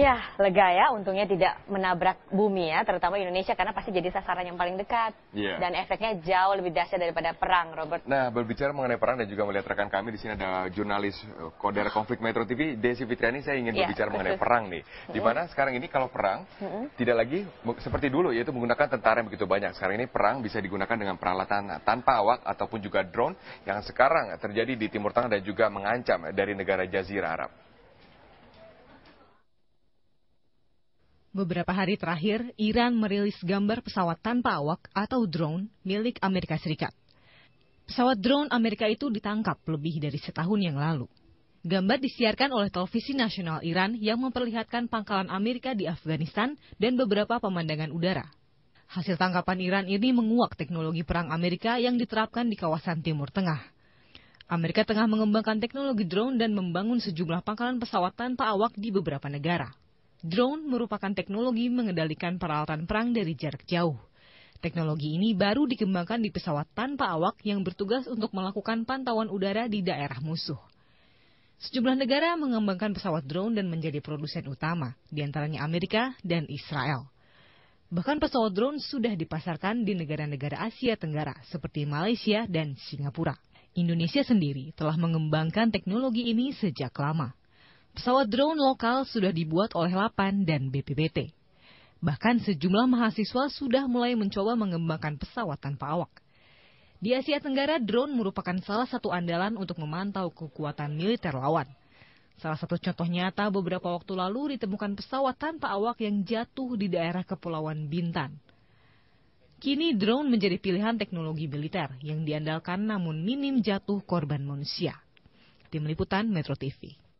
Ya, lega ya. Untungnya tidak menabrak bumi ya, terutama Indonesia karena pasti jadi sasaran yang paling dekat. Yeah. Dan efeknya jauh lebih dahsyat daripada perang, Robert. Nah, berbicara mengenai perang dan juga melihat rekan kami di sini ada jurnalis eh, Koder ah. Konflik Metro TV, Desi Fitriani, saya ingin iya, berbicara mengenai perang nih. Di mana mm -hmm. sekarang ini kalau perang mm -hmm. tidak lagi seperti dulu yaitu menggunakan tentara yang begitu banyak. Sekarang ini perang bisa digunakan dengan peralatan tanpa awak ataupun juga drone yang sekarang terjadi di Timur Tengah dan juga mengancam dari negara Jazirah Arab. Beberapa hari terakhir, Iran merilis gambar pesawat tanpa awak atau drone milik Amerika Serikat. Pesawat drone Amerika itu ditangkap lebih dari setahun yang lalu. Gambar disiarkan oleh televisi nasional Iran yang memperlihatkan pangkalan Amerika di Afghanistan dan beberapa pemandangan udara. Hasil tangkapan Iran ini menguak teknologi perang Amerika yang diterapkan di kawasan Timur Tengah. Amerika tengah mengembangkan teknologi drone dan membangun sejumlah pangkalan pesawat tanpa awak di beberapa negara drone merupakan teknologi mengendalikan peralatan perang dari jarak jauh. Teknologi ini baru dikembangkan di pesawat tanpa awak yang bertugas untuk melakukan pantauan udara di daerah musuh. Sejumlah negara mengembangkan pesawat drone dan menjadi produsen utama, diantaranya Amerika dan Israel. Bahkan pesawat drone sudah dipasarkan di negara-negara Asia Tenggara seperti Malaysia dan Singapura. Indonesia sendiri telah mengembangkan teknologi ini sejak lama pesawat drone lokal sudah dibuat oleh Lapan dan BPPT. Bahkan sejumlah mahasiswa sudah mulai mencoba mengembangkan pesawat tanpa awak. Di Asia Tenggara, drone merupakan salah satu andalan untuk memantau kekuatan militer lawan. Salah satu contoh nyata beberapa waktu lalu ditemukan pesawat tanpa awak yang jatuh di daerah Kepulauan Bintan. Kini drone menjadi pilihan teknologi militer yang diandalkan namun minim jatuh korban manusia. Tim Liputan Metro TV.